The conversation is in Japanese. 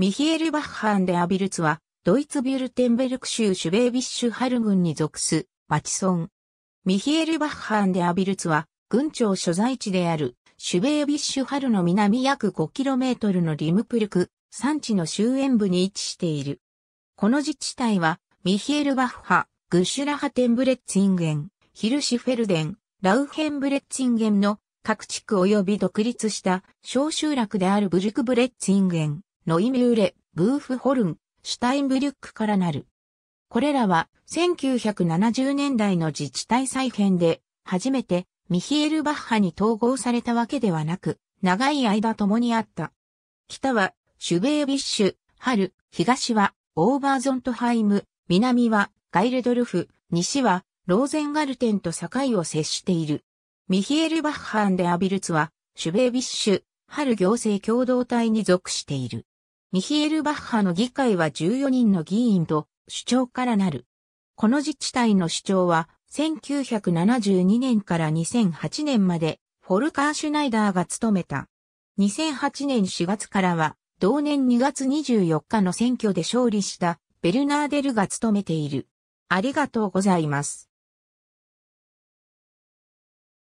ミヒエル・バッハン・デ・アビルツは、ドイツビュルテンベルク州シュベービッシュハル軍に属す、町村。ミヒエル・バッハン・デ・アビルツは、軍庁所在地である、シュベービッシュハルの南約 5km のリムプルク、山地の周辺部に位置している。この自治体は、ミヒエル・バッハ、グシュラハテンブレッツインゲン、ヒルシュフェルデン、ラウヘンブレッツインゲンの各地区及び独立した小集落であるブルクブレッツインゲン。ノイミューレ、ブーフホルン、シュタインブリュックからなる。これらは1970年代の自治体再編で初めてミヒエル・バッハに統合されたわけではなく、長い間共にあった。北はシュベービッシュ、春、東はオーバーゾントハイム、南はガイルドルフ、西はローゼンガルテンと境を接している。ミヒエル・バッハンでアビルツは、シュベービッシュ、春行政共同体に属している。ミヒエル・バッハの議会は14人の議員と首長からなる。この自治体の首長は1972年から2008年までフォルカー・シュナイダーが務めた。2008年4月からは同年2月24日の選挙で勝利したベルナーデルが務めている。ありがとうございます。